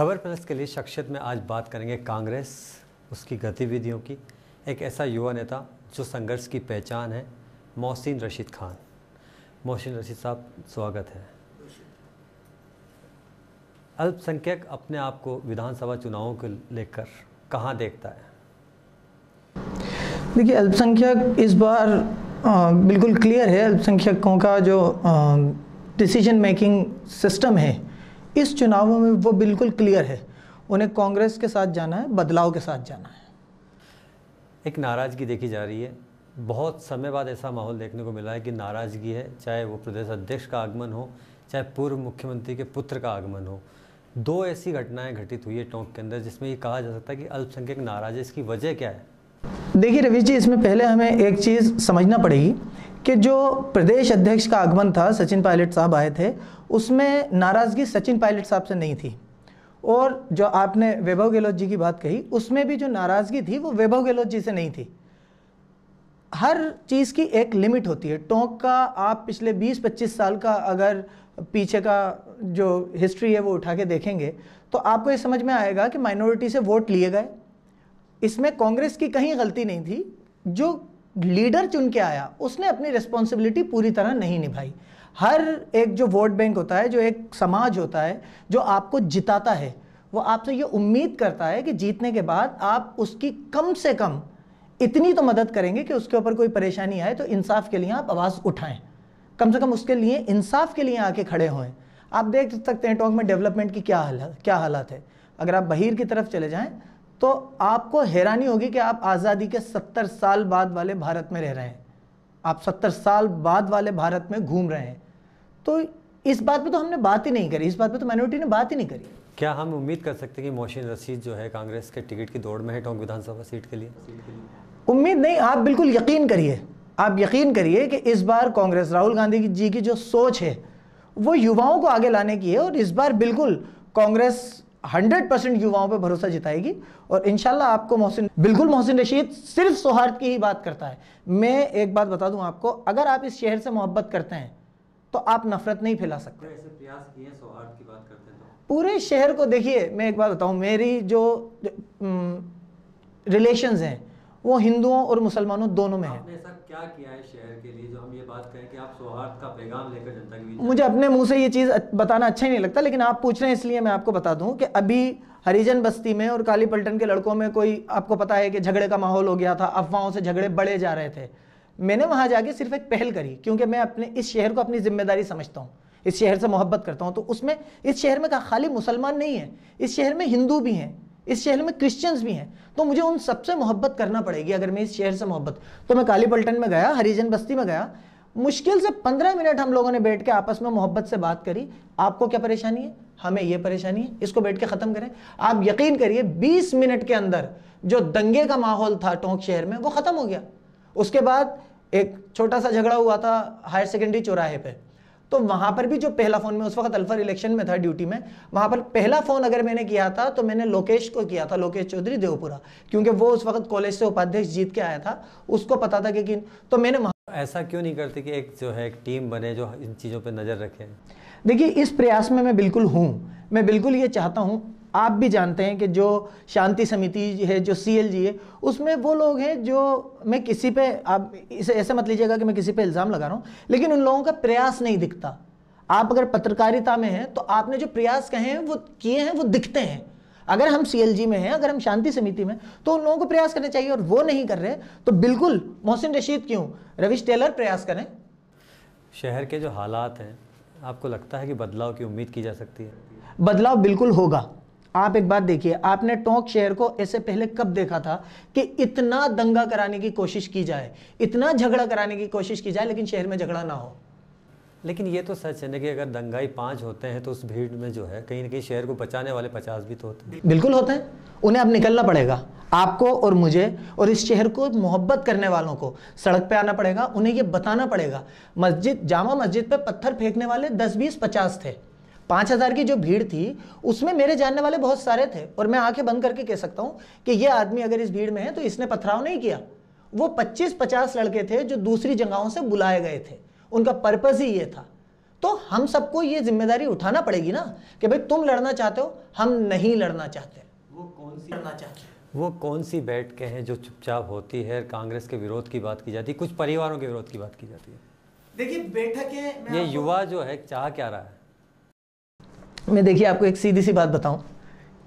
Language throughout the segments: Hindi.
खबर प्लस के लिए शख्सियत में आज बात करेंगे कांग्रेस उसकी गतिविधियों की एक ऐसा युवा नेता जो संघर्ष की पहचान है मोहसिन रशीद खान मोहसिन रशीद साहब स्वागत है अल्पसंख्यक अपने आप को विधानसभा चुनावों को लेकर कहाँ देखता है देखिए अल्पसंख्यक इस बार बिल्कुल क्लियर है अल्पसंख्यकों का जो डिसीजन मेकिंग सिस्टम है इस चुनावों में वो बिल्कुल क्लियर है उन्हें कांग्रेस के साथ जाना है बदलाव के साथ जाना है एक नाराज़गी देखी जा रही है बहुत समय बाद ऐसा माहौल देखने को मिला है कि नाराज़गी है चाहे वो प्रदेश अध्यक्ष का आगमन हो चाहे पूर्व मुख्यमंत्री के पुत्र का आगमन हो दो ऐसी घटनाएं घटित हुई है टोंक के अंदर जिसमें ये कहा जा सकता है कि अल्पसंख्यक नाराज है इसकी वजह क्या है देखिए रवीश जी इसमें पहले हमें एक चीज़ समझना पड़ेगी कि जो प्रदेश अध्यक्ष का आगमन था सचिन पायलट साहब आए थे उसमें नाराज़गी सचिन पायलट साहब से नहीं थी और जो आपने वैभव गहलोत जी की बात कही उसमें भी जो नाराज़गी थी वो वैभव गहलोत जी से नहीं थी हर चीज़ की एक लिमिट होती है टोंक का आप पिछले 20-25 साल का अगर पीछे का जो हिस्ट्री है वो उठा के देखेंगे तो आपको ये समझ में आएगा कि माइनॉरिटी से वोट लिए गए इसमें कांग्रेस की कहीं गलती नहीं थी जो लीडर चुन के आया उसने अपनी रिस्पॉन्सिबिलिटी पूरी तरह नहीं निभाई हर एक जो वोट बैंक होता है जो एक समाज होता है जो आपको जिताता है वो आपसे ये उम्मीद करता है कि जीतने के बाद आप उसकी कम से कम इतनी तो मदद करेंगे कि उसके ऊपर कोई परेशानी आए तो इंसाफ के लिए आप आवाज़ उठाएं कम से कम उसके लिए इंसाफ के लिए आके खड़े होएं आप देख सकते हैं टोंक में डेवलपमेंट की क्या हालत क्या हालत है अगर आप बहिर की तरफ चले जाएं तो आपको हैरानी होगी कि आप आज़ादी के सत्तर साल बाद वाले भारत में रह रहे हैं आप सत्तर साल बाद वाले भारत में घूम रहे हैं तो इस बात पे तो हमने बात ही नहीं करी इस बात पे तो माइनॉरिटी ने बात ही नहीं करी क्या हम उम्मीद कर सकते हैं कि मोहसिन रशीद जो है कांग्रेस के टिकट की दौड़ में है टोंक विधानसभा सीट के लिए उम्मीद नहीं आप बिल्कुल यकीन करिए आप यकीन करिए कि इस बार कांग्रेस राहुल गांधी जी की जो सोच है वो युवाओं को आगे लाने की है और इस बार बिल्कुल कांग्रेस हंड्रेड परसेंट युवाओं पर भरोसा जिताएगी और इनशाला आपको मोहसिन बिल्कुल मोहसिन रशीद सिर्फ सौहार्द की ही बात करता है मैं एक बात बता दूं आपको अगर आप इस शहर से मोहब्बत करते हैं तो आप नफरत नहीं फैला सकते तो प्रयास किए सौहार्द की बात करते तो पूरे शहर को देखिए मैं एक बात बताऊं मेरी जो रिलेशन हैं वो हिंदुओं और मुसलमानों दोनों में है क्या किया है शहर के लिए जो हम ये बात करें कि आप सौहार्द का पैगाम लेकर जनता के बीच मुझे अपने मुंह से ये चीज़ बताना अच्छा ही नहीं लगता लेकिन आप पूछ रहे हैं इसलिए मैं आपको बता दूं कि अभी हरिजन बस्ती में और काली पलटन के लड़कों में कोई आपको पता है कि झगड़े का माहौल हो गया था अफवाहों से झगड़े बढ़े जा रहे थे मैंने वहां जाके सिर्फ एक पहल करी क्योंकि मैं अपने इस शहर को अपनी जिम्मेदारी समझता हूँ इस शहर से मोहब्बत करता हूँ तो उसमें इस शहर में खाली मुसलमान नहीं है इस शहर में हिंदू भी हैं इस शहर में क्रिश्चियंस भी हैं तो मुझे उन सबसे मोहब्बत करना पड़ेगी अगर मैं इस शहर से मोहब्बत तो मैं कालीपल्टन में गया हरिजन बस्ती में गया मुश्किल से पंद्रह मिनट हम लोगों ने बैठ के आपस में मोहब्बत से बात करी आपको क्या परेशानी है हमें ये परेशानी है इसको बैठ के ख़त्म करें आप यकीन करिए बीस मिनट के अंदर जो दंगे का माहौल था टोंक शहर में वो ख़त्म हो गया उसके बाद एक छोटा सा झगड़ा हुआ था हायर सेकेंडरी चौराहे पर तो वहां पर भी जो पहला फोन में उस वक्त अल्फर इलेक्शन में था ड्यूटी में वहां पर पहला फोन अगर मैंने किया था तो मैंने लोकेश को किया था लोकेश चौधरी देवपुरा क्योंकि वो उस वक्त कॉलेज से उपाध्यक्ष जीत के आया था उसको पता था कि तो मैंने ऐसा क्यों नहीं करते कि एक जो है एक टीम बने जो इन चीज़ों पर नज़र रखे देखिए इस प्रयास में मैं बिल्कुल हूँ मैं बिल्कुल ये चाहता हूँ आप भी जानते हैं कि जो शांति समिति है जो सी है उसमें वो लोग हैं जो मैं किसी पे आप इसे ऐसे मत लीजिएगा कि मैं किसी पे इल्ज़ाम लगा रहा हूँ लेकिन उन लोगों का प्रयास नहीं दिखता आप अगर पत्रकारिता में हैं तो आपने जो प्रयास कहे हैं वो किए हैं वो दिखते हैं अगर हम सी में हैं अगर हम शांति समिति में तो उन लोगों को प्रयास करने चाहिए और वो नहीं कर रहे तो बिल्कुल मोहसिन रशीद क्यों रविश टेलर प्रयास करें शहर के जो हालात हैं आपको लगता है कि बदलाव की उम्मीद की जा सकती है बदलाव बिल्कुल होगा आप एक बात देखिए आपने टोंक शहर को ऐसे पहले कब देखा था कि इतना दंगा कराने की कोशिश की जाए इतना झगड़ा कराने की कोशिश की जाए लेकिन शहर में झगड़ा ना हो लेकिन ये तो सच है ना कि अगर दंगाई पांच होते हैं तो उस भीड़ में जो है कहीं ना कहीं शहर को बचाने वाले पचास भी तो होते हैं बिल्कुल होते हैं उन्हें अब निकलना पड़ेगा आपको और मुझे और इस शहर को मोहब्बत करने वालों को सड़क पे आना पड़ेगा उन्हें ये बताना पड़ेगा मस्जिद जामा मस्जिद पे पत्थर फेंकने वाले दस बीस पचास थे पाँच हज़ार की जो भीड़ थी उसमें मेरे जानने वाले बहुत सारे थे और मैं आंखें बंद करके कह सकता हूँ कि ये आदमी अगर इस भीड़ में है तो इसने पथराव नहीं किया वो पच्चीस पचास लड़के थे जो दूसरी जगहों से बुलाए गए थे उनका पर्पज़ ही ये था तो हम सबको ये जिम्मेदारी उठाना पड़ेगी ना कि भाई तुम लड़ना चाहते हो हम नहीं लड़ना चाहते वो कौन सी लड़ना चाहते वो कौन सी बैठ के हैं जो चुपचाप होती है कांग्रेस के विरोध की बात की जाती है कुछ परिवारों के विरोध की बात की जाती है देखिए बैठक ये युवा जो है चाह क्या रहा है मैं देखिए आपको एक सीधी सी बात बताऊं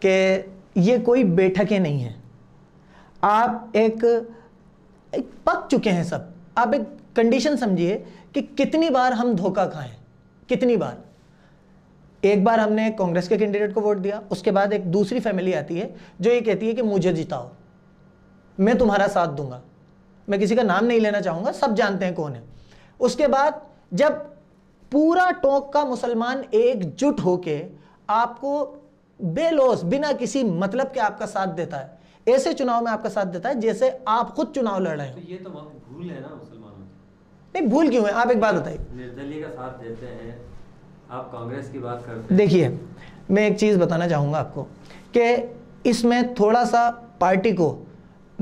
कि ये कोई बैठकें नहीं है आप एक, एक पक चुके हैं सब आप एक कंडीशन समझिए कि कितनी बार हम धोखा खाएं कितनी बार एक बार हमने कांग्रेस के कैंडिडेट को वोट दिया उसके बाद एक दूसरी फैमिली आती है जो ये कहती है कि मुझे जिताओ मैं तुम्हारा साथ दूंगा मैं किसी का नाम नहीं लेना चाहूँगा सब जानते हैं कौन है उसके बाद जब पूरा टोंक का मुसलमान एकजुट होके आपको बेलोस बिना किसी मतलब के आपका साथ देता है ऐसे चुनाव में आपका साथ देता है जैसे आप खुद चुनाव लड़ रहे हैं तो ये तो भूल है ना मुसलमानों नहीं भूल क्यों है आप एक बात बताइए निर्दलीय का साथ देते हैं आप कांग्रेस की बात करते हैं देखिए मैं एक चीज़ बताना चाहूंगा आपको कि इसमें थोड़ा सा पार्टी को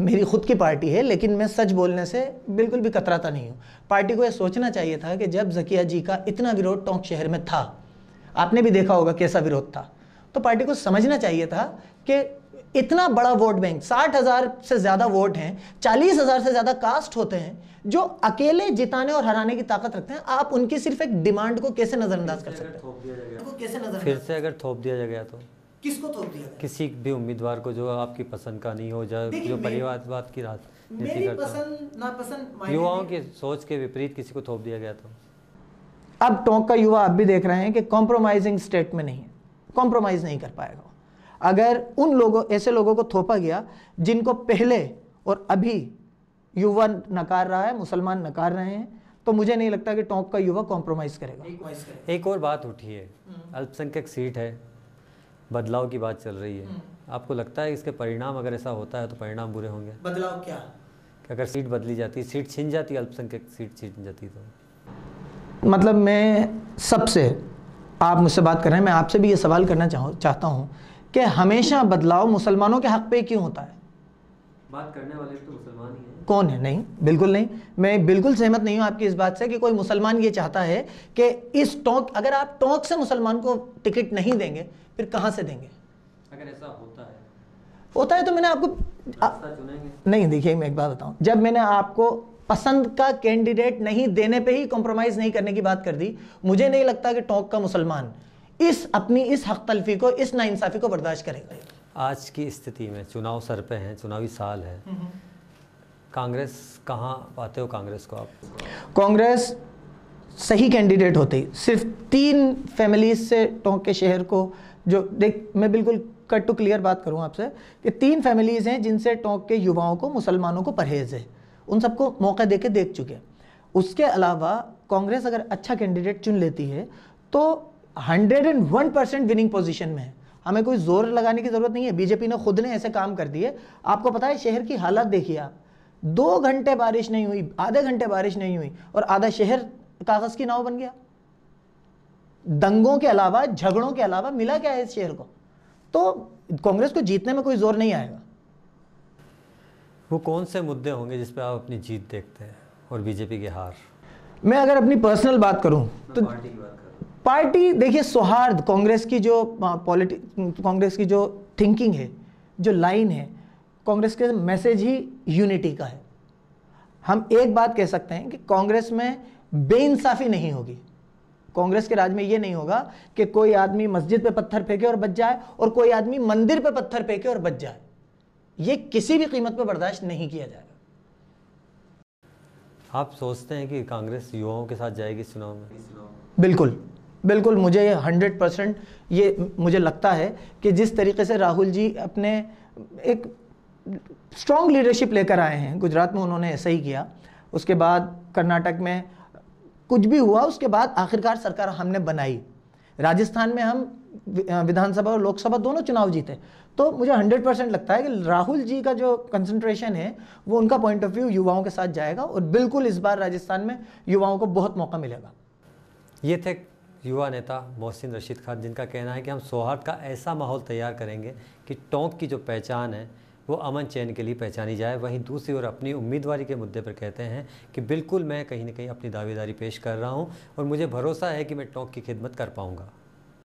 मेरी खुद की पार्टी है लेकिन मैं सच बोलने से बिल्कुल भी कतराता नहीं हूँ पार्टी को यह सोचना चाहिए था कि जब जकिया जी का इतना विरोध टोंक शहर में था आपने भी देखा होगा कैसा विरोध था तो पार्टी को समझना चाहिए था कि इतना बड़ा वोट बैंक साठ हज़ार से ज़्यादा वोट हैं चालीस हज़ार से ज़्यादा कास्ट होते हैं जो अकेले जिताने और हराने की ताकत रखते हैं आप उनकी सिर्फ एक डिमांड को कैसे नज़रअंदाज कर सकते हैं फिर से अगर थोप दिया जाएगा तो किसको थोप दिया था? किसी भी उम्मीदवार को जो आपकी पसंद का नहीं हो जाए जो बात की रात मेरी पसंद ना पसंद युवाओं की सोच के विपरीत किसी को थोप दिया गया था तो। अब टोंक का युवा आप भी देख रहे हैं कि कॉम्प्रोमाइजिंग स्टेट में नहीं है कॉम्प्रोमाइज़ नहीं कर पाएगा अगर उन लोगों ऐसे लोगों को थोपा गया जिनको पहले और अभी युवा नकार रहा है मुसलमान नकार रहे हैं तो मुझे नहीं लगता कि टोंक का युवा कॉम्प्रोमाइज़ करेगा एक और बात उठी है हम्म। अल्पसंख्यक सीट है बदलाव की बात चल रही है हम्म। आपको लगता है इसके परिणाम अगर ऐसा होता है तो परिणाम बुरे होंगे बदलाव क्या कि अगर सीट बदली जाती सीट छिन जाती अल्पसंख्यक सीट छिन जाती तो मतलब मैं सबसे आप मुझसे बात कर रहे हैं मैं आपसे भी ये सवाल करना चाहता हूँ कि हमेशा बदलाव मुसलमानों के हक़ पे क्यों होता है बात करने वाले तो मुसलमान ही हैं कौन है नहीं बिल्कुल नहीं मैं बिल्कुल सहमत नहीं हूँ आपकी इस बात से कि कोई मुसलमान ये चाहता है कि इस टोंक अगर आप टोंक से मुसलमान को टिकट नहीं देंगे फिर कहां से देंगे अगर ऐसा होता है होता है तो मैंने आपको आ, नहीं देखिए मैं एक बात बताऊं जब मैंने आपको पसंद का कैंडिडेट नहीं देने पे ही कॉम्प्रोमाइज़ नहीं करने की बात कर दी मुझे नहीं लगता कि टोंक का मुसलमान इस अपनी इस हक तलफी को इस नाइंसाफ़ी को बर्दाश्त करेगा आज की स्थिति में चुनाव सर पे हैं चुनावी साल है कांग्रेस कहाँ पाते हो कांग्रेस को आप कांग्रेस सही कैंडिडेट होती सिर्फ तीन फैमिलीज से टोंक के शहर को जो देख मैं बिल्कुल कट टू क्लियर बात करूँ आपसे कि तीन फैमिलीज़ हैं जिनसे टोंक के युवाओं को मुसलमानों को परहेज़ है उन सबको मौका दे के देख चुके हैं उसके अलावा कांग्रेस अगर अच्छा कैंडिडेट चुन लेती है तो hundred and one percent winning position में है हमें कोई जोर लगाने की ज़रूरत नहीं है बीजेपी ने खुद ने ऐसे काम कर दिए आपको पता है शहर की हालत देखिए आप दो घंटे बारिश नहीं हुई आधे घंटे बारिश नहीं हुई और आधा शहर कागज़ की नाव बन गया दंगों के अलावा झगड़ों के अलावा मिला क्या है इस शहर को तो कांग्रेस को जीतने में कोई जोर नहीं आएगा वो कौन से मुद्दे होंगे जिस पर आप अपनी जीत देखते हैं और बीजेपी की हार मैं अगर अपनी पर्सनल बात करूं तो पार्टी देखिए सौहार्द कांग्रेस की जो पॉलिटिक कांग्रेस की जो थिंकिंग है जो लाइन है कांग्रेस के मैसेज ही यूनिटी का है हम एक बात कह सकते हैं कि कांग्रेस में बेइंसाफ़ी नहीं होगी कांग्रेस के राज में यह नहीं होगा कि कोई आदमी मस्जिद पे पत्थर फेंके और बच जाए और कोई आदमी मंदिर पे पत्थर फेंके और बच जाए ये किसी भी कीमत पर बर्दाश्त नहीं किया जाएगा आप सोचते हैं कि कांग्रेस युवाओं के साथ जाएगी चुनाव में बिल्कुल बिल्कुल मुझे हंड्रेड परसेंट ये मुझे लगता है कि जिस तरीके से राहुल जी अपने एक स्ट्रॉन्ग लीडरशिप लेकर आए हैं गुजरात में उन्होंने ऐसा ही किया उसके बाद कर्नाटक में कुछ भी हुआ उसके बाद आखिरकार सरकार हमने बनाई राजस्थान में हम विधानसभा और लोकसभा दोनों चुनाव जीते तो मुझे 100 परसेंट लगता है कि राहुल जी का जो कंसंट्रेशन है वो उनका पॉइंट ऑफ व्यू युवाओं के साथ जाएगा और बिल्कुल इस बार राजस्थान में युवाओं को बहुत मौका मिलेगा ये थे युवा नेता मोहसिन रशीद खान जिनका कहना है कि हम सौहार्द का ऐसा माहौल तैयार करेंगे कि टोंक की जो पहचान है वो अमन चैन के लिए पहचानी जाए वहीं दूसरी ओर अपनी उम्मीदवारी के मुद्दे पर कहते हैं कि बिल्कुल मैं कहीं ना कहीं अपनी दावेदारी पेश कर रहा हूँ और मुझे भरोसा है कि मैं टोंक की खिदमत कर पाऊँगा